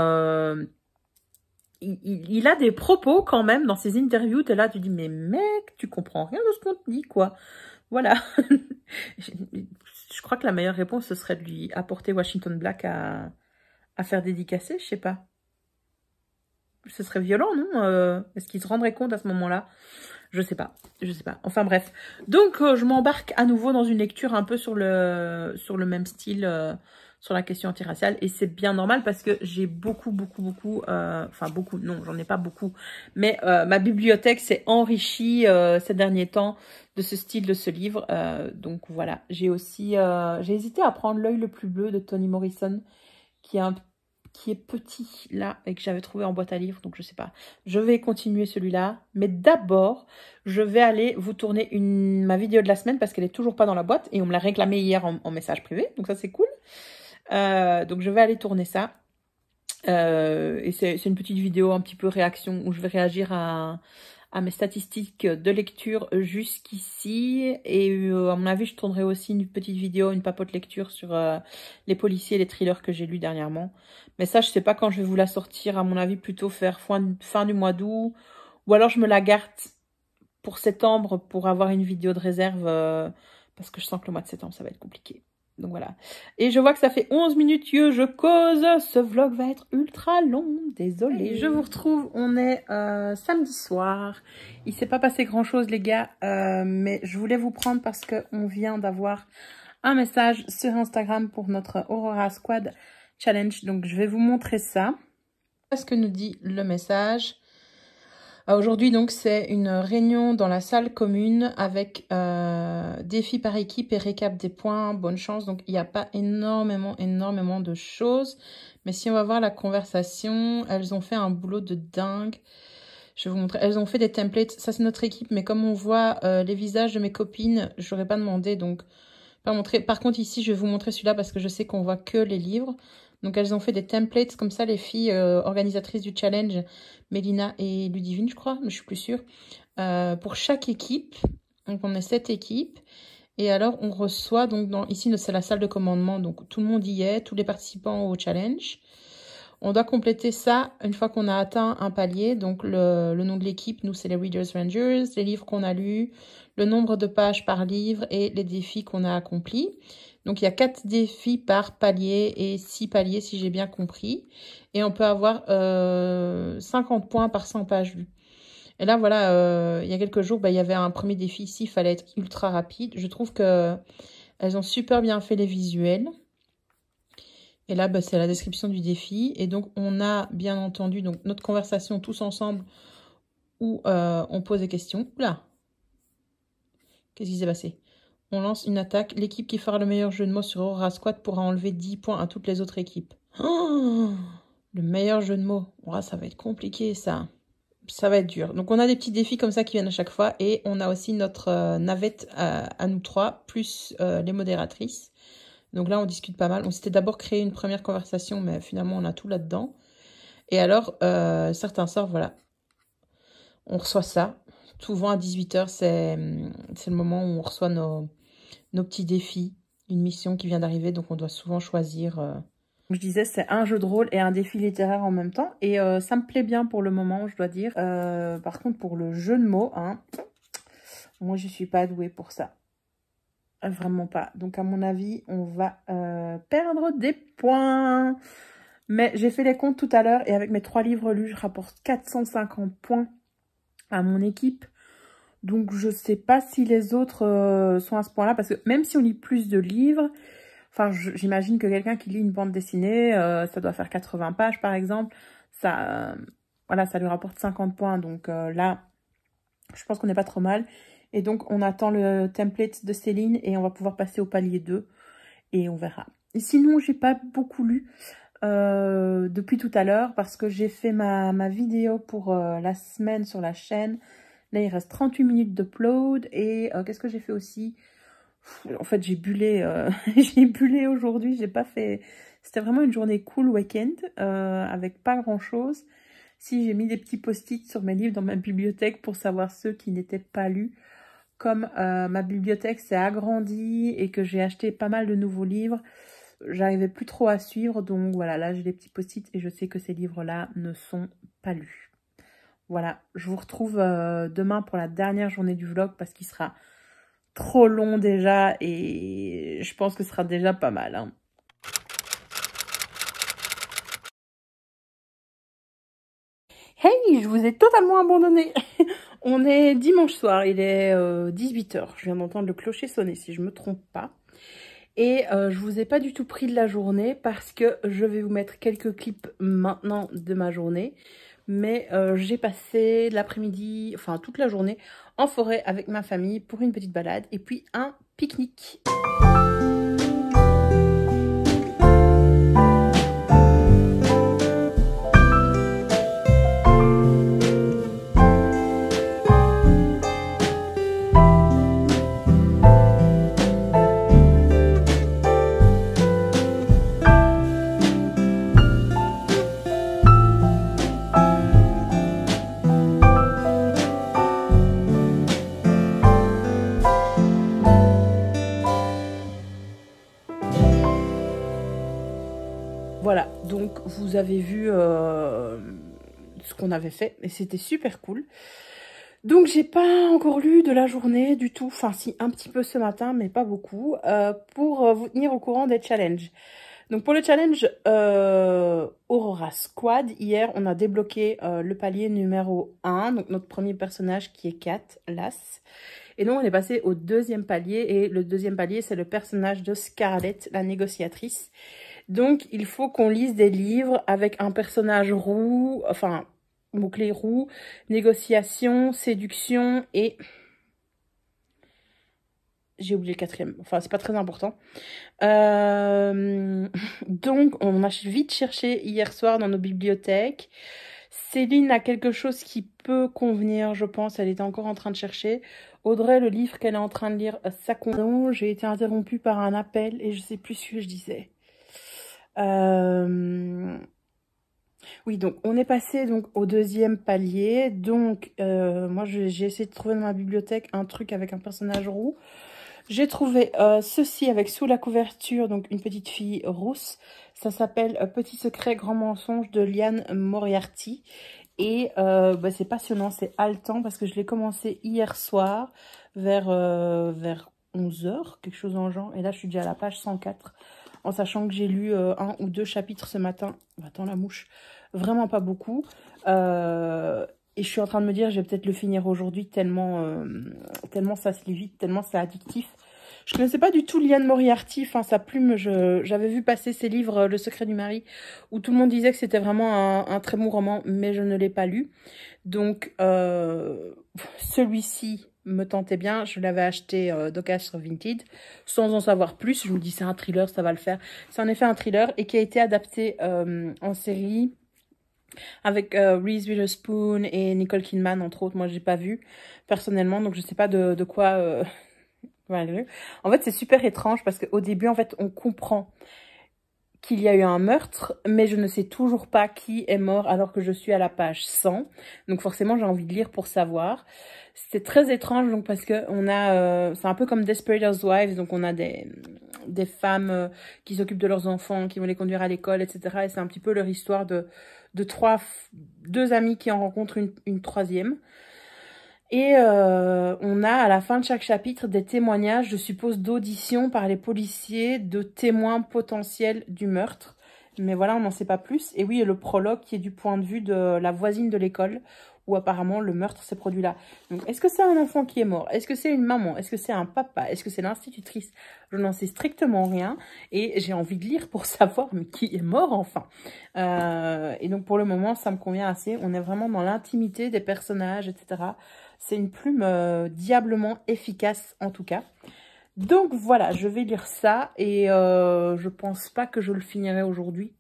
il, a des propos quand même dans ses interviews. T'es là, tu dis, mais mec, tu comprends rien de ce qu'on te dit, quoi. Voilà. (laughs) je, crois que la meilleure réponse, ce serait de lui apporter Washington Black à, faire dédicacer, je sais pas. Ce serait violent, non euh, Est-ce qu'il se rendrait compte à ce moment-là Je sais pas, je sais pas. Enfin bref. Donc, euh, je m'embarque à nouveau dans une lecture un peu sur le, sur le même style... Euh, sur la question antiraciale. Et c'est bien normal parce que j'ai beaucoup, beaucoup, beaucoup, euh, enfin beaucoup, non, j'en ai pas beaucoup, mais euh, ma bibliothèque s'est enrichie euh, ces derniers temps de ce style, de ce livre. donc voilà, j'ai aussi, j'ai hésité à prendre L'œil le plus bleu de Toni Morrison, qui est un qui est petit là et que j'avais trouvé en boîte à livres, donc je sais pas. Je vais continuer celui-là, mais d'abord, je vais aller vous tourner une, ma vidéo de la semaine parce qu'elle est toujours pas dans la boîte et on me l'a réclamé hier en message privé, donc ça c'est cool. Euh, donc je vais aller tourner ça. Euh, et c'est une petite vidéo un petit peu réaction où je vais réagir à, mes statistiques de lecture jusqu'ici. Et euh, à mon avis, je tournerai aussi une petite vidéo, une papote lecture sur les policiers et les thrillers que j'ai lus dernièrement. Mais ça, je sais pas quand je vais vous la sortir. À mon avis, plutôt faire fin, fin du mois d'août. Ou alors, je me la garde pour septembre pour avoir une vidéo de réserve. parce que je sens que le mois de septembre, ça va être compliqué. Donc voilà. Et je vois que ça fait 11 minutes que je cause. Ce vlog va être ultra long. Désolée. je vous retrouve. On est euh, samedi soir. Il s'est pas passé grand chose, les gars. Euh, mais je voulais vous prendre parce qu'on vient d'avoir un message sur Instagram pour notre Aurora Squad Challenge. Donc je vais vous montrer ça. Qu'est-ce que nous dit le message ah, aujourd'hui, donc, c'est une réunion dans la salle commune avec euh, défi par équipe et récap des points, bonne chance. Donc, il n'y a pas énormément, énormément de choses. Mais si on va voir la conversation, elles ont fait un boulot de dingue. Je vous montrer. Elles ont fait des templates. Ça, c'est notre équipe. Mais comme on voit euh, les visages de mes copines, je n'aurais pas demandé. Donc, pas montrer. Par contre, ici, je vais vous montrer celui-là parce que je sais qu'on voit que les livres. Donc elles ont fait des templates comme ça, les filles euh, organisatrices du challenge, Mélina et Ludivine, je crois, mais je suis plus sûre, euh, pour chaque équipe. Donc on est sept équipes. Et alors on reçoit, donc dans, ici c'est la salle de commandement, donc tout le monde y est, tous les participants au challenge. On doit compléter ça une fois qu'on a atteint un palier. Donc le, le nom de l'équipe, nous c'est les Readers Rangers, les livres qu'on a lus, le nombre de pages par livre et les défis qu'on a accomplis. Donc il y a quatre défis par palier et six paliers si j'ai bien compris. Et on peut avoir 50 euh, points par 100 pages Et là, voilà, euh, il y a quelques jours, bah, il y avait un premier défi ici, il fallait être ultra rapide. Je trouve que elles ont super bien fait les visuels. Et là, bah, c'est la description du défi. Et donc, on a bien entendu donc, notre conversation tous ensemble où euh, on pose des questions. Oula Qu'est-ce qui s'est passé on lance une attaque. L'équipe qui fera le meilleur jeu de mots sur Aurora Squad pourra enlever 10 points à toutes les autres équipes. (gasps) le meilleur jeu de mots. ça va être compliqué, ça. Ça va être dur. Donc, on a des petits défis comme ça qui viennent à chaque fois. Et on a aussi notre euh, navette euh, à, nous trois, plus euh, les modératrices. Donc là, on discute pas mal. On s'était d'abord créé une première conversation, mais finalement, on a tout là-dedans. Et alors, certains sortent, voilà. On reçoit ça. Souvent à 18h, c'est le moment où on reçoit nos, nos petits défis, une mission qui vient d'arriver, donc on doit souvent choisir. Euh, je disais, c'est un jeu de rôle et un défi littéraire en même temps, et euh, ça me plaît bien pour le moment, je dois dire. Euh, par contre, pour le jeu de mots, hein, moi, je ne suis pas douée pour ça. Vraiment pas. Donc, à mon avis, on va perdre des points. Mais j'ai fait les comptes tout à l'heure, et avec mes trois livres lus, je rapporte 450 points à mon équipe. Donc, je ne sais pas si les autres euh, sont à ce point-là, parce que même si on lit plus de livres, enfin, j'imagine que quelqu'un qui lit une bande dessinée, euh, ça doit faire 80 pages, par exemple, ça, euh, voilà, ça lui rapporte 50 points. Donc là, je pense qu'on n'est pas trop mal. Et donc, on attend le template de Céline et on va pouvoir passer au palier 2 et on verra. Et sinon, j'ai pas beaucoup lu depuis tout à l'heure parce que j'ai fait ma, ma, vidéo pour la semaine sur la chaîne Là, il reste 38 minutes d'upload. Et euh, qu'est-ce que j'ai fait aussi en fait, j'ai bullé, euh, (laughs) j'ai bullé aujourd'hui, j'ai pas fait... C'était vraiment une journée cool week-end, euh, avec pas grand-chose. Si j'ai mis des petits post-it sur mes livres dans ma bibliothèque pour savoir ceux qui n'étaient pas lus. Comme ma bibliothèque s'est agrandie et que j'ai acheté pas mal de nouveaux livres, j'arrivais plus trop à suivre. Donc voilà, là j'ai des petits post-it et je sais que ces livres-là ne sont pas lus. Voilà, je vous retrouve euh, demain pour la dernière journée du vlog parce qu'il sera trop long déjà et je pense que ce sera déjà pas mal. Hein. Hey, je vous ai totalement abandonné (laughs) On est dimanche soir, il est 18h. Euh, je viens d'entendre le clocher sonner si je ne me trompe pas. Et euh, je vous ai pas du tout pris de la journée parce que je vais vous mettre quelques clips maintenant de ma journée mais euh, j'ai passé l'après-midi, enfin toute la journée, en forêt avec ma famille pour une petite balade et puis un pique-nique. vous avez vu euh, ce qu'on avait fait. Et c'était super cool. Donc j'ai pas encore lu de la journée du tout, enfin si un petit peu ce matin mais pas beaucoup, euh, pour euh, vous tenir au courant des challenges. Donc pour le challenge Aurora Squad, hier on a débloqué le palier numéro 1, donc notre premier personnage qui est Kat, l'As. Et donc on est passé au deuxième palier et le deuxième palier c'est le personnage de Scarlett, la négociatrice. Donc, il faut qu'on lise des livres avec un personnage roux, enfin, mot-clé roux, négociation, séduction et... J'ai oublié le quatrième, enfin c'est pas très important. Euh, (laughs) donc on a vite cherché hier soir dans nos bibliothèques. Céline a quelque chose qui peut convenir, je pense. Elle était encore en train de chercher. Audrey, le livre qu'elle est en train de lire, euh, ça convient. J'ai été interrompue par un appel et je sais plus ce que je disais. Euh, oui, donc on est passé donc au deuxième palier. Donc euh, moi j'ai essayé de trouver dans ma bibliothèque un truc avec un personnage roux. J'ai trouvé euh, ceci avec sous la couverture donc une petite fille rousse. Ça s'appelle Petit secret grand mensonge de Liane Moriarty. Et bah, c'est passionnant, c'est haletant parce que je l'ai commencé hier soir vers, vers 11h, quelque chose en genre. Et là je suis déjà à la page 104 en sachant que j'ai lu euh, un ou deux chapitres ce matin. Bah, attends la mouche, vraiment pas beaucoup. Euh, et je suis en train de me dire, je vais peut-être le finir aujourd'hui, tellement, euh, tellement ça se lit vite, tellement c'est addictif. Je ne connaissais pas du tout Liane Moriarty, enfin sa plume, j'avais vu passer ses livres Le secret du mari, où tout le monde disait que c'était vraiment un, très bon roman, mais je ne l'ai pas lu. Donc celui-ci, me tentait bien. Je l'avais acheté euh, d'occasion Vinted sans en savoir plus. Je me dis c'est un thriller, ça va le faire. C'est en effet un thriller et qui a été adapté euh, en série avec euh, Reese Witherspoon et Nicole Kidman entre autres. Moi je j'ai pas vu personnellement donc je ne sais pas de, de quoi. Euh, (laughs) en fait c'est super étrange parce qu'au début en fait on comprend qu'il y a eu un meurtre, mais je ne sais toujours pas qui est mort alors que je suis à la page 100. Donc forcément, j'ai envie de lire pour savoir. C'est très étrange donc parce que on a, euh, c'est un peu comme Desperate Wives, donc on a des, des femmes euh, qui s'occupent de leurs enfants, qui vont les conduire à l'école, etc. Et c'est un petit peu leur histoire de, de trois, deux amis qui en rencontrent une, une troisième. Et euh, on a à la fin de chaque chapitre des témoignages, je suppose, d'auditions par les policiers de témoins potentiels du meurtre. Mais voilà, on n'en sait pas plus. Et oui, a le prologue qui est du point de vue de la voisine de l'école, où apparemment le meurtre s'est produit là. Donc, est-ce que c'est un enfant qui est mort Est-ce que c'est une maman Est-ce que c'est un papa Est-ce que c'est l'institutrice Je n'en sais strictement rien. Et j'ai envie de lire pour (laughs) savoir, qui est mort enfin euh, Et donc, pour le moment, ça me convient assez. On est vraiment dans l'intimité des personnages, etc. C'est une plume euh, diablement efficace en tout cas. Donc voilà, je vais lire ça et euh, je pense pas que je le finirai aujourd'hui.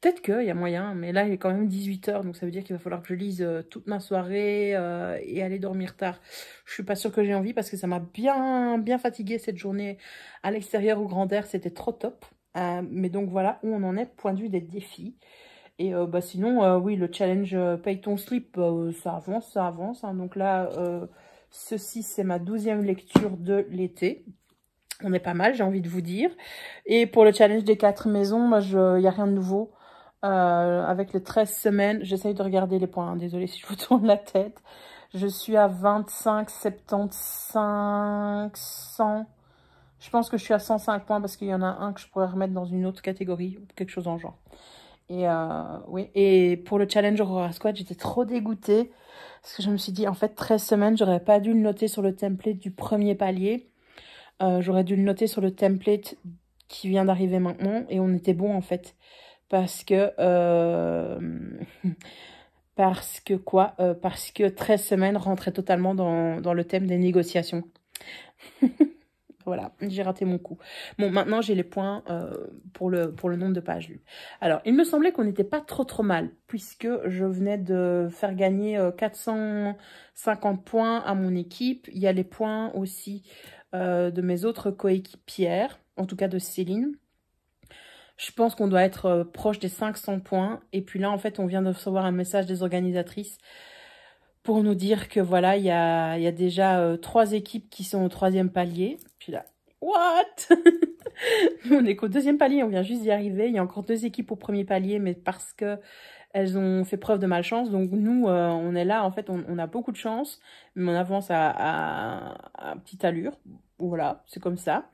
Peut-être qu'il y a moyen, mais là il est quand même 18h, donc ça veut dire qu'il va falloir que je lise euh, toute ma soirée et aller dormir tard. Je suis pas sûre que j'ai envie parce que ça m'a bien bien fatiguée cette journée à l'extérieur au grand air, c'était trop top. mais donc voilà où on en est, point de vue des défis. Et euh, bah, sinon, euh, oui, le challenge euh, Paye ton slip, ça avance, ça avance. Hein. Donc là, ceci, c'est ma douzième lecture de l'été. On est pas mal, j'ai envie de vous dire. Et pour le challenge des quatre maisons, il n'y a rien de nouveau. avec les 13 semaines, j'essaye de regarder les points, hein. Désolée (laughs) si je vous tourne la tête. Je suis à 25, 75, 100. Je pense que je suis à 105 points parce qu'il y en a un que je pourrais remettre dans une autre catégorie ou quelque chose en genre. Et, euh, oui. et pour le challenge Aurora Squad, j'étais trop dégoûtée. Parce que je me suis dit, en fait, 13 semaines, j'aurais pas dû le noter sur le template du premier palier. Euh, j'aurais dû le noter sur le template qui vient d'arriver maintenant. Et on était bon, en fait. Parce que... Euh, (laughs) parce que quoi Parce que 13 semaines rentrait totalement dans, dans le thème des négociations. (laughs) Voilà, j'ai raté mon coup. Bon, maintenant, j'ai les points euh, pour, le, pour le nombre de pages lues. Alors, il me semblait qu'on n'était pas trop trop mal, puisque je venais de faire gagner 450 euh, points à mon équipe. Il y a les points aussi euh, de mes autres coéquipières, en tout cas de Céline. Je pense qu'on doit être proche des 500 points. Et puis là, en fait, on vient de recevoir un message des organisatrices pour nous dire que voilà, il y a, y a, déjà euh, trois équipes qui sont au troisième palier. Puis là, what Nous, (laughs) on est qu'au deuxième palier, on vient juste d'y arriver. Il y a encore deux équipes au premier palier, mais parce que elles ont fait preuve de malchance. Donc nous, euh, on est là, en fait, on, a beaucoup de chance, mais on avance à, à, petite allure. Voilà, c'est comme ça.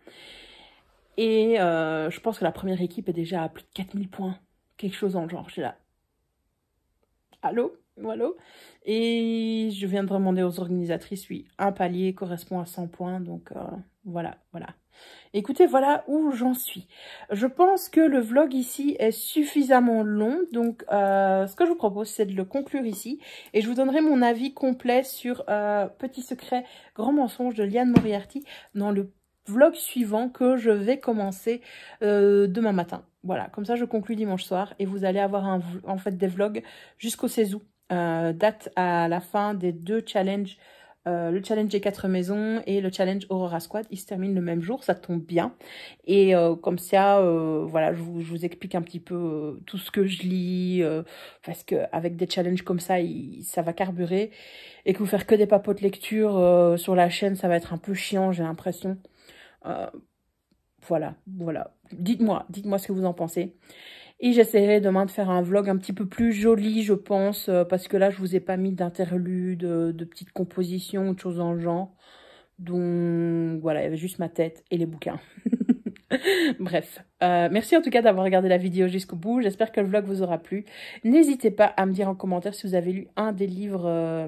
Et euh, je pense que la première équipe est déjà à plus de 4000 points. Quelque chose en genre, je suis là. Allô voilà. Et je viens de demander aux organisatrices, oui, un palier correspond à 100 points. Donc, euh, voilà, voilà. Écoutez, voilà où j'en suis. Je pense que le vlog ici est suffisamment long, donc euh, ce que je vous propose, c'est de le conclure ici. Et je vous donnerai mon avis complet sur euh, Petit secret, grand mensonge de Liane Moriarty dans le vlog suivant que je vais commencer demain matin. Voilà, comme ça je conclue dimanche soir et vous allez avoir un, en fait des vlogs jusqu'au 16 août. Euh, date à la fin des deux challenges, euh, le challenge des quatre maisons et le challenge Aurora Squad. Ils se terminent le même jour, ça tombe bien. Et euh, comme ça, voilà, je vous, explique un petit peu tout ce que je lis, parce qu'avec des challenges comme ça, ça va carburer. Et que vous faire que des de lecture sur la chaîne, ça va être un peu chiant, j'ai l'impression. voilà, voilà. Dites-moi, dites-moi ce que vous en pensez. Et j'essaierai demain de faire un vlog un petit peu plus joli, je pense, euh, parce que là, je vous ai pas mis d'interludes, euh, de, petites compositions, de choses en le genre. Donc voilà, il y avait juste ma tête et les bouquins. (laughs) Bref, euh, merci en tout cas d'avoir regardé la vidéo jusqu'au bout. J'espère que le vlog vous aura plu. N'hésitez pas à me dire en commentaire si vous avez lu un des livres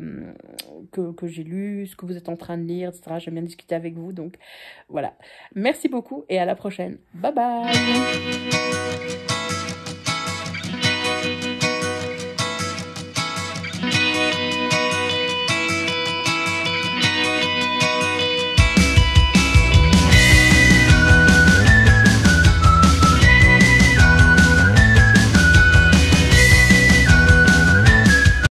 que, j'ai lu, ce que vous êtes en train de lire, etc. J'aime bien discuter avec vous. Donc voilà, merci beaucoup et à la prochaine. Bye bye